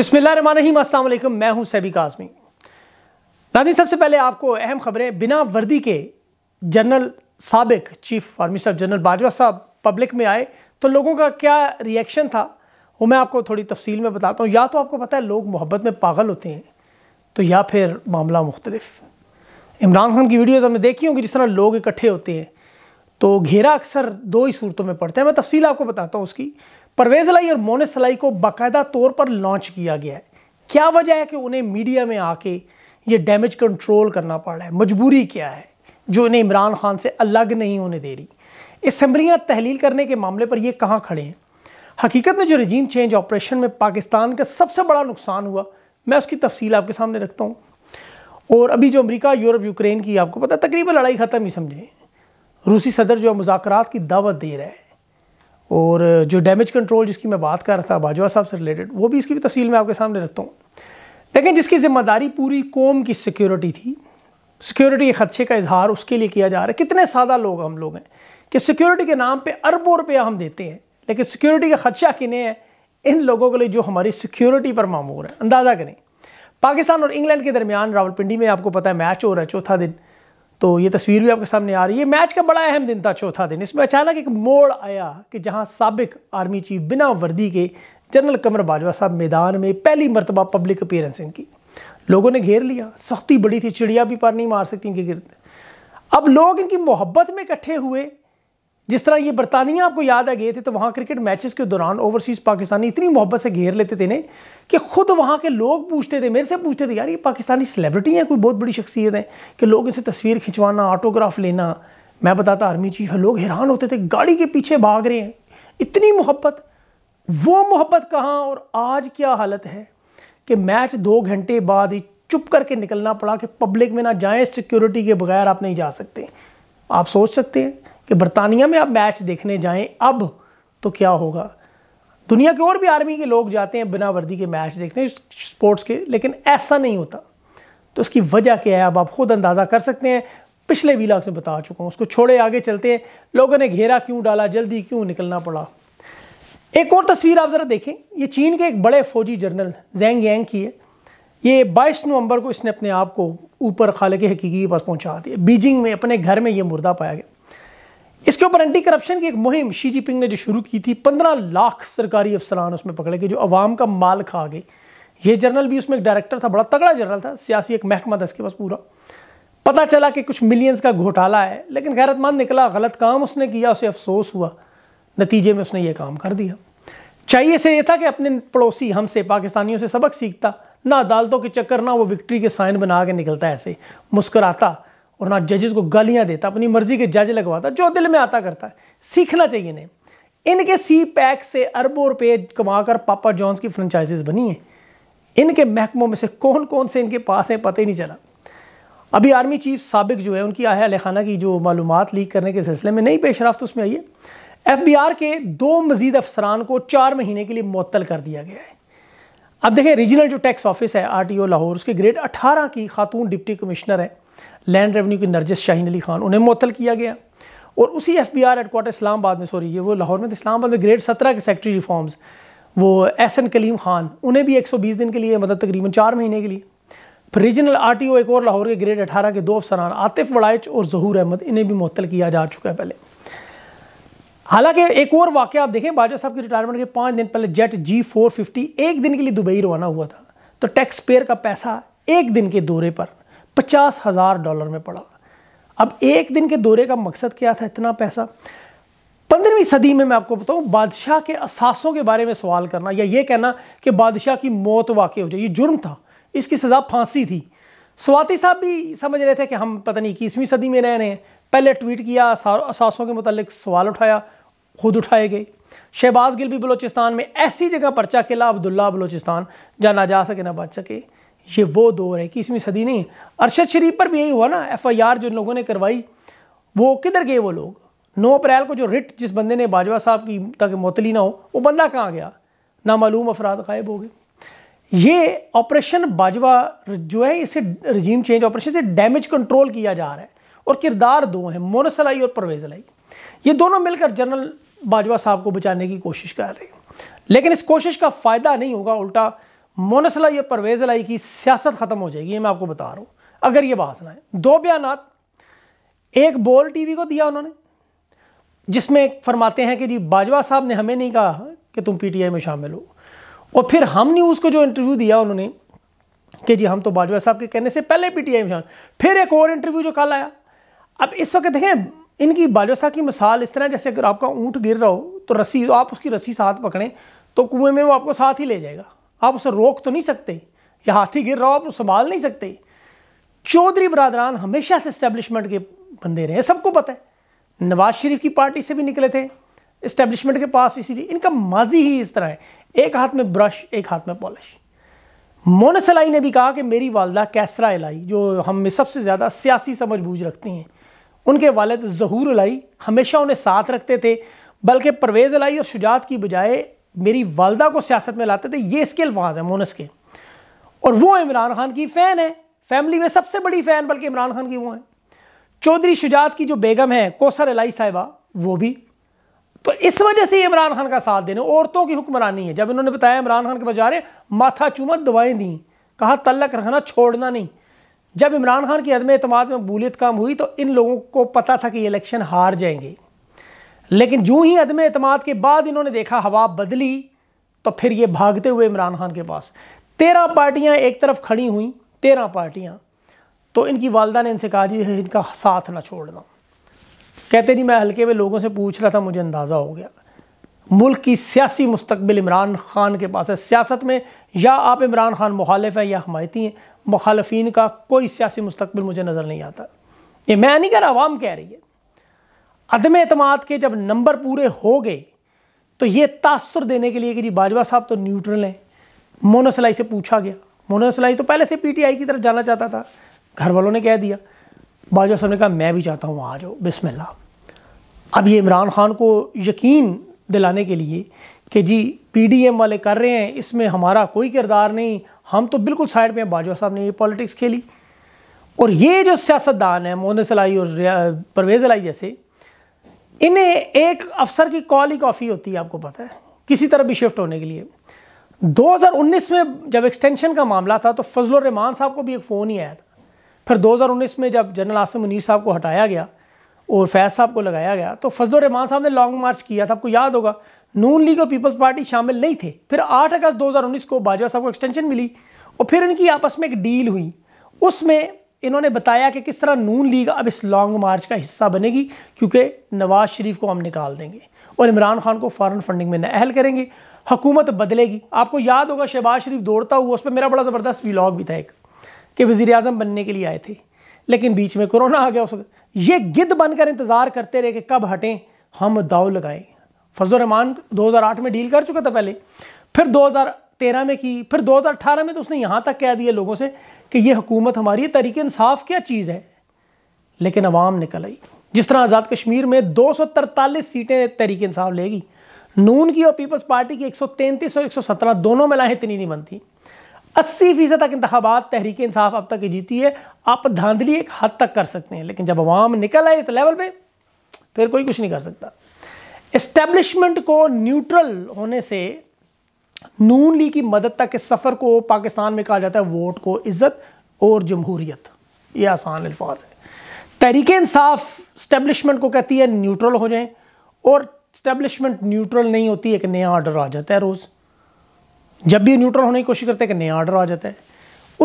अस्सलाम वालेकुम मैं हूं सैबिक आज़मी नाजी सबसे पहले आपको अहम खबरें बिना वर्दी के जनरल सबक चीफ आर्मी साहब जनरल बाजवा साहब पब्लिक में आए तो लोगों का क्या रिएक्शन था वो मैं आपको थोड़ी तफसील में बताता हूँ या तो आपको पता है लोग मोहब्बत में पागल होते हैं तो या फिर मामला मुख्तलिफ इमरान खान की वीडियोज़ हमने देखी होंगी जिस तरह लोग इकट्ठे होते हैं तो घेरा अक्सर दो ही सूरतों में पड़ता है मैं तफसील आपको बताता हूँ उसकी परवेज अलाई और मोनिस अलाई को बाकायदा तौर पर लॉन्च किया गया है क्या वजह है कि उन्हें मीडिया में आके ये डैमेज कंट्रोल करना पड़ रहा है मजबूरी क्या है जो इन्हें इमरान खान से अलग नहीं होने दे रही इसम्बलियाँ तहलील करने के मामले पर ये कहाँ खड़े हैं हकीकत में जो रजीम चेंज ऑपरेशन में पाकिस्तान का सबसे बड़ा नुकसान हुआ मैं उसकी तफसील आपके सामने रखता हूँ और अभी जो अमेरिका यूरोप यूक्रेन की आपको पता तकरीबन लड़ाई ख़त्म ही समझें रूसी सदर जो मुजाकर की दावत दे रहे हैं और जो डैमेज कंट्रोल जिसकी मैं बात कर रहा था बाजवा साहब से रिलेटेड वो भी इसकी भी तफसील मैं आपके सामने रखता हूँ लेकिन जिसकी जिम्मेदारी पूरी कौम की सिक्योरिटी थी सिक्योरिटी के खदशे का इजहार उसके लिए किया जा रहा है कितने सादा लोग हम लोग हैं कि सिक्योरिटी के नाम पर अरबों रुपया हम देते हैं लेकिन सिक्योरिटी का खदशा किने है इन लोगों के लिए जो हमारी सिक्योरिटी पर मामूर है अंदाज़ा करें पाकिस्तान और इंग्लैंड के दरमियान रावलपिंडी में आपको पता है मैच हो रहा है चौथा दिन तो ये तस्वीर भी आपके सामने आ रही है मैच का बड़ा अहम दिन था चौथा दिन इसमें अचानक एक मोड़ आया कि जहां सबक आर्मी चीफ बिना वर्दी के जनरल कमर बाजवा साहब मैदान में पहली मरतबा पब्लिक अपेयरेंस इनकी लोगों ने घेर लिया सख्ती बड़ी थी चिड़िया भी पार नहीं मार सकती इनके गिरते अब लोग इनकी मोहब्बत में इकट्ठे हुए जिस तरह ये बरतानिया आपको याद आ गए थे तो वहाँ क्रिकेट मैचेस के दौरान ओवरसीज़ पाकिस्तानी इतनी मोहब्बत से घेर लेते थे ना कि खुद वहाँ के लोग पूछते थे मेरे से पूछते थे यार ये पाकिस्तानी सेलिब्रिटी हैं कोई बहुत बड़ी शख्सियत है कि लोग इसे तस्वीर खिंचवाना ऑटोग्राफ लेना मैं बताता आर्मी चीफ लोग हैरान होते थे गाड़ी के पीछे भाग रहे हैं इतनी मोहब्बत वो मोहब्बत कहाँ और आज क्या हालत है कि मैच दो घंटे बाद ही चुप करके निकलना पड़ा कि पब्लिक में ना जाए सिक्योरिटी के बगैर आप नहीं जा सकते आप सोच सकते हैं कि बरतानिया में आप मैच देखने जाएं अब तो क्या होगा दुनिया के और भी आर्मी के लोग जाते हैं बिना वर्दी के मैच देखने स्पोर्ट्स के लेकिन ऐसा नहीं होता तो इसकी वजह क्या है अब आप खुद अंदाज़ा कर सकते हैं पिछले वीलाग से बता चुका हूँ उसको छोड़े आगे चलते हैं लोगों ने घेरा क्यों डाला जल्दी क्यों निकलना पड़ा एक और तस्वीर आप ज़रा देखें ये चीन के एक बड़े फौजी जनरल जेंग यांग की है ये 22 नवंबर को इसने अपने आप को ऊपर खाले के हकीकी के पास पहुंचा दिया बीजिंग में अपने घर में ये मुर्दा पाया गया इसके ऊपर एंटी करप्शन की एक मुहिम शी जिनपिंग ने जो शुरू की थी पंद्रह लाख सरकारी अफसरान उसमें पकड़े गए जो अवाम का माल खा गए ये जनरल भी उसमें एक डायरेक्टर था बड़ा तगड़ा जनरल था सियासी एक महकमा था इसके पास पूरा पता चला कि कुछ मिलियंस का घोटाला है लेकिन गैरतमंद निकला गलत काम उसने किया उसे अफसोस हुआ नतीजे में उसने ये काम कर दिया चाहिए से ये था कि अपने पड़ोसी हमसे पाकिस्तानियों से सबक सीखता ना अदालतों के चक्कर ना वो विक्ट्री के साइन बना के निकलता ऐसे मुस्कराता और ना जजेस को गालियां देता अपनी मर्जी के जज लगवाता जो दिल में आता करता है सीखना चाहिए इन्हें इनके सी पैक से अरबों रुपए कमाकर पापा जॉन्स की फ्रेंचाइजीज बनी हैं इनके महकमों में से कौन कौन से इनके पास हैं पता ही नहीं चला अभी आर्मी चीफ सबक जो है उनकी आया खाना की जो मालूम लीक करने के सिलसिले में नई पेशरफ उसमें आई है एफ बी आर के दो मजीद अफसरान को चार महीने के लिए मअतल कर दिया गया है अब देखें रीजनल जो टैक्स ऑफिस है आर टी ओ लाहौर उसके ग्रेड अठारह की खातून डिप्टी कमिश्नर है लैंड रेवेन्यू के नरजस शाहीन अली खान उन्हें मुतल किया गया और उसी F B R headquarter Islamabad में सॉरी ये वो लाहौर में तो इस्लामाबाद में ग्रेड सत्रह के सेक्रेटरी रिफॉर्म्स वो एहसन कलीम खान उन्हें भी एक सौ बीस दिन के लिए मतलब तकरीबन चार महीने के लिए फिर रीजनल आर टी ओ एक और लाहौर के ग्रेड अठारह के दो अफसरान आतिफ वड़ाइच और जहूर अहमद इन्हें भी मुतल किया जा चुका है पहले हालांकि एक और वाक्य आप देखें बाजवा साहब की रिटायरमेंट के पाँच दिन पहले जेट जी फोर फिफ्टी एक दिन के लिए दुबई रवाना हुआ था तो टैक्स पेयर का पैसा एक दिन के दौरे पर पचास हज़ार डॉलर में पड़ा अब एक दिन के दौरे का मकसद क्या था इतना पैसा पंद्रहवीं सदी में मैं आपको बताऊं बादशाह के असासों के बारे में सवाल करना या ये कहना कि बादशाह की मौत वाकई हो जाए ये जुर्म था इसकी सज़ा फांसी थी स्वाति साहब भी समझ रहे थे कि हम पता नहीं इक्कीसवीं सदी में रह रहे हैं पहले ट्वीट किया असासों के मतलब सवाल उठाया खुद उठाए गए शहबाज गिल भी बलोचिस्तान में ऐसी जगह पर्चा किला अब्दुल्ला बलोचिस्तान जहाँ ना जा सके ना बच सके ये वो दौर है कि इसमें सदी नहीं अरशद शरीफ पर भी यही हुआ ना एफ आई आर जिन लोगों ने करवाई वो किधर गए वो लोग नौ अप्रैल को जो रिट जिस बंदे ने बाजवा साहब की ताकि मुतली ना हो वो बंदा कहाँ गया नामालूम अफराद गायब हो गए ये ऑपरेशन बाजवा जो है इसे रजीम चेंज ऑपरेशन से डैमेज कंट्रोल किया जा रहा है और किरदार दो हैं मोनस अलाई और परवेज अलाई ये दोनों मिलकर जनरल बाजवा साहब को बचाने की कोशिश कर रहे हैं लेकिन इस कोशिश का फ़ायदा नहीं होगा उल्टा मोनसला या परवेज लाई की सियासत ख़त्म हो जाएगी ये मैं आपको बता रहा हूँ अगर ये बात ना है दो बयान एक बोल टीवी को दिया उन्होंने जिसमें फरमाते हैं कि जी बाजवा साहब ने हमें नहीं कहा कि तुम पीटीआई में शामिल हो और फिर हम न्यूज़ को जो इंटरव्यू दिया उन्होंने कि जी हम तो बाजवा साहब के कहने से पहले पीटीआई में शामिल फिर एक और इंटरव्यू जो कल आया अब इस वक्त देखें इनकी बाजवा साहब की मिसाल इस तरह जैसे अगर आपका ऊँट गिर रहा हो तो रस्सी आप उसकी रस्सी साथ पकड़ें तो कुएं में वो आपको साथ ही ले जाएगा आप उसे रोक तो नहीं सकते या हाथी गिर रहा हो आप उसे संभाल नहीं सकते चौधरी बरदरान हमेशा से इस्टेब्लिशमेंट के बंदे रहे सबको पता है नवाज शरीफ की पार्टी से भी निकले थे इस्टेब्लिशमेंट के पास इसीलिए इनका माजी ही इस तरह है एक हाथ में ब्रश एक हाथ में पॉलिश मोनस अलाई ने भी कहा कि मेरी वालदा कैसरा अलाई जो हम में सबसे ज़्यादा सियासी समझ बूझ रखती हैं उनके वालद जहूर अलाई हमेशा उन्हें साथ रखते थे बल्कि परवेज़ अलाई और शुजात की बजाय मेरी वालदा को सियासत में लाते थे ये इसके अल्फाज हैं मोनस के और वो इमरान खान की फ़ैन है फैमिली में सबसे बड़ी फ़ैन बल्कि इमरान खान की वो है चौधरी शुजात की जो बेगम है कोसर अलाई साहिबा वो भी तो इस वजह से इमरान खान का साथ देने औरतों की हुक्मरानी है जब इन्होंने बताया इमरान खान के बजारे माथा चूमत दवाएं दी कहा तल्लक रखना छोड़ना नहीं जब इमरान खान की अदम अतमाद में बूलियत काम हुई तो इन लोगों को पता था कि इलेक्शन हार जाएंगे लेकिन जूँ ही अदम अतमाद के बाद इन्होंने देखा हवा बदली तो फिर ये भागते हुए इमरान खान के पास तेरह पार्टियाँ एक तरफ खड़ी हुई तेरह पार्टियाँ तो इनकी वालदा ने इनसे कहा जी इनका साथ ना छोड़ना कहते जी मैं हल्के में लोगों से पूछ रहा था मुझे अंदाज़ा हो गया मुल्क की सियासी मुस्तबिल इमरान खान के पास है सियासत में या आप इमरान खान मुखालिफ हैं या हमायती हैं मुखालफी का कोई सियासी मुस्तबिल मुझे नज़र नहीं आता ये मैं नहीं कह रहा आवाम कह रही है अदम अतमाद के जब नंबर पूरे हो गए तो ये तासर देने के लिए कि जी बाजवा साहब तो न्यूट्रल हैं मोनोसलाई से पूछा गया मोनोसलाई तो पहले से पीटीआई की तरफ जाना चाहता था घर वालों ने कह दिया बाजवा साहब ने कहा मैं भी चाहता हूँ वहाँ आ जाओ बिस्मिल्लाह अब ये इमरान खान को यकीन दिलाने के लिए कि जी पी वाले कर रहे हैं इसमें हमारा कोई किरदार नहीं हम तो बिल्कुल साइड में बाजवा साहब ने ये पॉलिटिक्स खेली और ये जो सियासतदान है मोहन सलाई और परवेज़ अलाई जैसे इन्हें एक अफसर की कॉल ही कॉफ़ी होती है आपको पता है किसी तरह भी शिफ्ट होने के लिए 2019 में जब एक्सटेंशन का मामला था तो फजल रहमान साहब को भी एक फ़ोन ही आया था फिर 2019 में जब जनरल आसिम मुनीर साहब को हटाया गया और फैज़ साहब को लगाया गया तो फजल रहमान साहब ने लॉन्ग मार्च किया था आपको याद होगा नून लीग और पीपल्स पार्टी शामिल नहीं थे फिर 8 अगस्त 2019 को बाजवा साहब को एक्सटेंशन मिली और फिर इनकी आपस में एक डील हुई उसमें इन्होंने बताया कि किस तरह नून लीग अब इस लॉन्ग मार्च का हिस्सा बनेगी क्योंकि नवाज शरीफ को हम निकाल देंगे और इमरान खान को फ़ॉरन फंडिंग में नहल करेंगे हुकूमत बदलेगी आपको याद होगा शहबाज शरीफ दौड़ता हुआ उस पर मेरा बड़ा ज़बरदस्त व्लाग भी था एक कि वज़ी अजम बनने के लिए आए थे लेकिन बीच में कोरोना आ गया उस ये गिद्ध बनकर इंतज़ार करते रहे कि कब हटें हम दाव लगाएं फजल रहमान 2008 में डील कर चुका था पहले फिर 2013 में की फिर 2018 में तो उसने यहाँ तक कह दिया लोगों से कि ये हुकूमत हमारी तरीक इंसाफ क्या चीज़ है लेकिन अवाम निकल आई जिस तरह आज़ाद कश्मीर में दो सौ तरतालीस सीटें तरीक इंसाफ लेगी नून की और पीपल्स पार्टी की एक सौ तैंतीस और एक सौ सत्रह दोनों में लाएँ इतनी नहीं बनती अस्सी फीसद तक इंतबात तहरीक इंसाफ अब तक जीती है आप धांधली एक हद तक कर सकते हैं लेकिन जब अवाम निकल आए इस लेवल पर फिर कोई कुछ नहीं कर सकता इस्टेब्लिशमेंट को न्यूट्रल होने से नून लीग की मदद तक के सफ़र को पाकिस्तान में कहा जाता है वोट को इज़्ज़त और जमहूरियत ये आसान अल्फाज है तहरीक इंसाफ स्टैब्लिशमेंट को कहती है न्यूट्रल हो जाए और स्टैब्लिशमेंट न्यूट्रल नहीं होती एक नया ऑर्डर आ जाता है रोज़ जब भी न्यूट्रल होने की कोशिश करते हैं एक नया ऑर्डर आ जाता है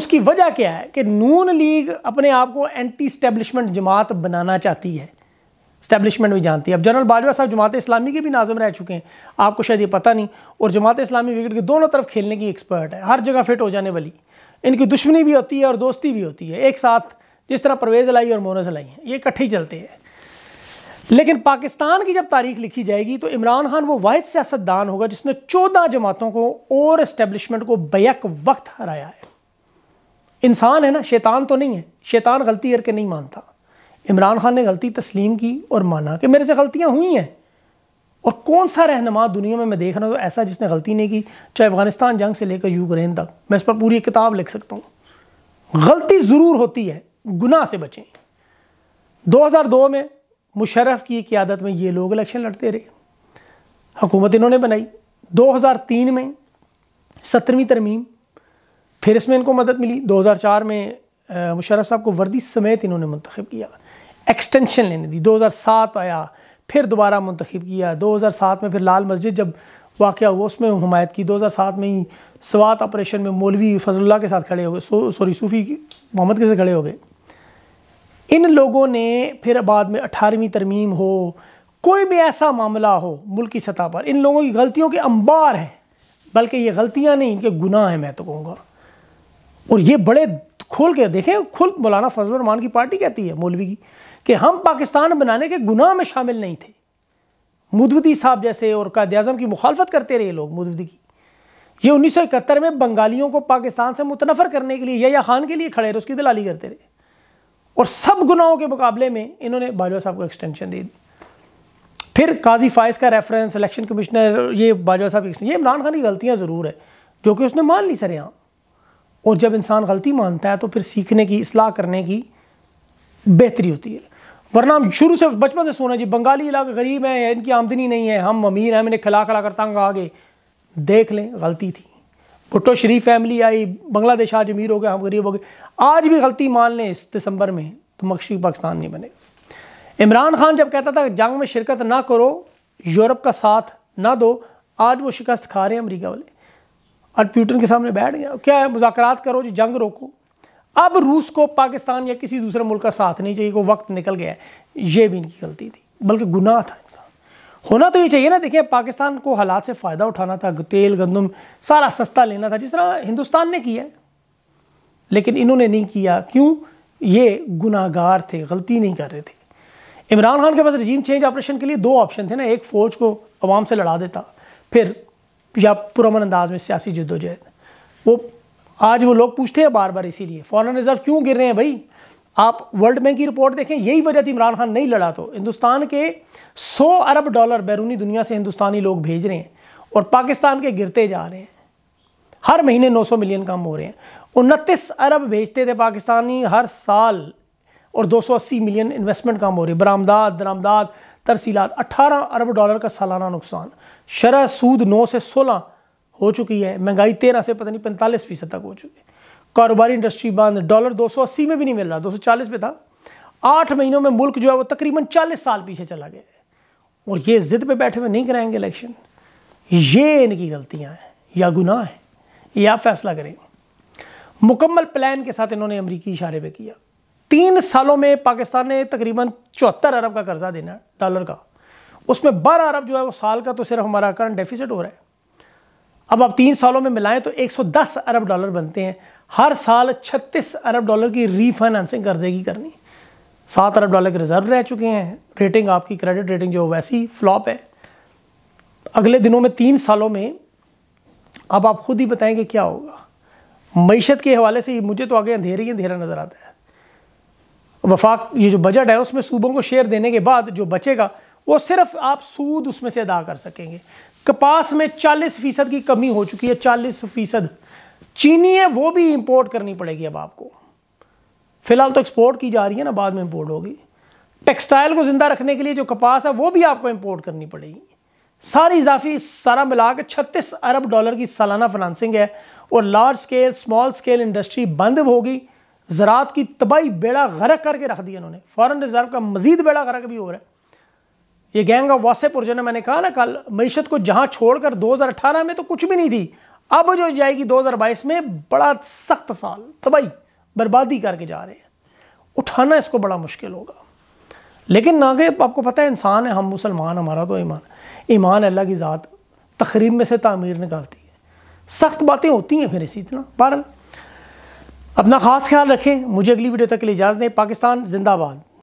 उसकी वजह क्या है कि नून लीग अपने आप को एंटी स्टैब्लिशमेंट जमात बनाना चाहती है स्टैब्लिशमेंट भी जानती है अब जनरल बाजवा साहब जमात इस्लामी के भी नाजम रह चुके हैं आपको शायद ये पता नहीं और जमात इस्लामी विकेट के दोनों तरफ खेलने की एक्सपर्ट है हर जगह फिट हो जाने वाली इनकी दुश्मनी भी होती है और दोस्ती भी होती है एक साथ जिस तरह परवेज़ लाई और मोनज लाई हैं ये इकट्ठे ही चलते हैं लेकिन पाकिस्तान की जब तारीख लिखी जाएगी तो इमरान खान वो वाद सियासतदान होगा जिसने चौदह जमातों को और इस्टेब्लिशमेंट को बैक वक्त हराया है इंसान है ना शैतान तो नहीं है शैतान गलती करके नहीं मानता इमरान खान ने गलती तस्लीम की और माना कि मेरे से गलतियाँ हुई हैं और कौन सा रहनमा दुनिया में मैं देख रहा हूँ तो ऐसा जिसने गलती नहीं की चाहे अफगानिस्तान जंग से लेकर यूक्रेन तक मैं इस पर पूरी किताब लिख सकता हूँ गलती ज़रूर होती है गुनाह से बचें 2002 में मुशरफ की क्यादत में ये लोग इलेक्शन लड़ते रहे हुकूमत इन्होंने बनाई 2003 में सत्रहवीं तरमीम फिर इसमें इनको मदद मिली 2004 में मुशरफ साहब को वर्दी समेत इन्होंने मंतखब किया एक्सटेंशन लेने दी 2007 आया फिर दोबारा मुंतखब किया 2007 में फिर लाल मस्जिद जब वाक़ हुआ उसमें हमायत की 2007 में ही सवात ऑपरेशन में मौलवी फजल्ला के साथ खड़े हो गए सॉरी सूफ़ी मोहम्मद के साथ खड़े हो गए इन लोगों ने फिर बाद में अठारहवीं तरमीम हो कोई भी ऐसा मामला हो मुल्क की सतह पर इन लोगों की गलतियों के अंबार हैं बल्कि ये गलतियाँ नहीं इनके गुनाह हैं मैं तो कहूँगा और ये बड़े खोल के देखें खुल मौलाना फजल रमान की पार्टी कहती है मौलवी की कि हम पाकिस्तान बनाने के गुनाह में शामिल नहीं थे मुदवदी साहब जैसे और कायद अजम की मुखालफत करते रहे लोग मुदवदी की ये उन्नीस में बंगालियों को पाकिस्तान से मुतनफ़र करने के लिए या, या खान के लिए खड़े रहे उसकी दलाली करते रहे और सब गुनाहों के मुकाबले में इन्होंने बाजवा साहब को एक्सटेंशन दे दी फिर काजी फाइज का रेफरेंस इलेक्शन कमिश्नर ये बाजवा साहब ये इमरान खान की गलतियाँ ज़रूर है जो कि उसने मान ली सर यहाँ और जब इंसान गलती मानता है तो फिर सीखने की असलाह करने की बेहतरी होती है वरना हम शुरू से बचपन से सोना जी बंगाली इलाका गरीब है इनकी आमदनी नहीं है हम अमीर हैं मैंने खिला खिला कर तंग आगे देख लें गलती थी भुट्टो शरीफ फैमिली आई बांग्लादेश आज अमीर हो गए हम गरीब हो गए आज भी गलती मान लें इस दिसंबर में तो मशरक़ी पाकिस्तान नहीं बनेगा इमरान खान जब कहता था जंग में शिरकत ना करो यूरोप का साथ ना दो आज वो शिकस्त खा रहे हैं अमरीका वाले और प्यूटन के सामने बैठ गया क्या है मुजाकर करो जी जंग रोको अब रूस को पाकिस्तान या किसी दूसरे मुल्क का साथ नहीं चाहिए वो वक्त निकल गया ये भी इनकी गलती थी बल्कि गुनाह था इनका होना तो ये चाहिए ना देखिए पाकिस्तान को हालात से फ़ायदा उठाना था तेल गंदम सारा सस्ता लेना था जिस तरह हिंदुस्तान ने किया लेकिन इन्होंने नहीं किया क्यों ये गुनाहगार थे गलती नहीं कर रहे थे इमरान खान के पास रजीम चेंज ऑपरेशन के लिए दो ऑप्शन थे ना एक फ़ौज को आवाम से लड़ा देता फिर या पुरमन अंदाज में सियासी जद्दोजहद वो आज वो लोग पूछते हैं बार बार इसीलिए फॉरन रिजर्व क्यों गिर रहे हैं भाई आप वर्ल्ड बैंक की रिपोर्ट देखें यही वजह थी इमरान खान नहीं लड़ा तो हिंदुस्तान के 100 अरब डॉलर बैरूनी दुनिया से हिंदुस्तानी लोग भेज रहे हैं और पाकिस्तान के गिरते जा रहे हैं हर महीने 900 मिलियन कम हो रहे हैं उनतीस अरब भेजते थे पाकिस्तानी हर साल और 280 मिलियन इन्वेस्टमेंट कम हो रही बरामदाद दरामदाद तरसीलात अठारह अरब डॉलर का सालाना नुकसान शरह सूद नौ से सोलह हो चुकी है महंगाई तेरह से पता नहीं पैंतालीस फीसद तक हो चुकी है कारोबारी इंडस्ट्री बंद डॉलर 280 में भी नहीं मिल रहा 240 पे था आठ महीनों में मुल्क जो है वो तकरीबन 40 साल पीछे चला गया है और ये ज़िद पे बैठे हुए नहीं कराएंगे इलेक्शन ये इनकी गलतियाँ हैं या गुनाह है ये आप फैसला करें मुकम्मल प्लान के साथ इन्होंने अमरीकी इशारे पर किया तीन सालों में पाकिस्तान ने तकरीबन चौहत्तर अरब का कर्जा देना डॉलर का उसमें बारह अरब जो है वो साल का तो सिर्फ हमारा करंट डेफिसिट हो रहा है अब आप तीन सालों में मिलाएं तो 110 अरब डॉलर बनते हैं हर साल 36 अरब डॉलर की रीफाइनेंसिंग कर देगी करनी सात अरब डॉलर के रिजर्व रह चुके हैं रेटिंग आपकी क्रेडिट रेटिंग जो वैसी फ्लॉप है अगले दिनों में तीन सालों में अब आप खुद ही बताएंगे क्या होगा मीशत के हवाले से मुझे तो आगे अंधेरे ही अंधेरा नज़र आता है वफाक ये जो बजट है उसमें सूबों को शेयर देने के बाद जो बचेगा वो सिर्फ आप सूद उसमें से अदा कर सकेंगे कपास में 40 फीसद की कमी हो चुकी है 40 फीसद चीनी है वो भी इंपोर्ट करनी पड़ेगी अब आपको फिलहाल तो एक्सपोर्ट की जा रही है ना बाद में इंपोर्ट होगी टेक्सटाइल को ज़िंदा रखने के लिए जो कपास है वो भी आपको इंपोर्ट करनी पड़ेगी सारी इजाफी सारा मिला के छत्तीस अरब डॉलर की सालाना फाइनेंसिंग है और large scale small scale industry बंद होगी ज़रात की तबाही बेड़ा गरक करके रख दिया उन्होंने फॉरेन रिजर्व का मजीद बेड़ा गरक भी हो रहा है ये गैंग ऑफ वासेपुर जो मैंने कहा ना कल मीशत को जहां छोड़कर 2018 में तो कुछ भी नहीं थी अब जो जाएगी 2022 में बड़ा सख्त साल तबाही तो बर्बादी करके जा रहे हैं उठाना इसको बड़ा मुश्किल होगा लेकिन ना कि आपको पता है इंसान है हम मुसलमान हमारा तो ईमान ईमान अल्लाह की ज़ात तकरीब में से तामीर निकालती है सख्त बातें होती हैं फिर इसी तरह बहर अपना ख़ास ख्याल रखें मुझे अगली वीडियो तक के लिए इजाज़त दें पाकिस्तान जिंदाबाद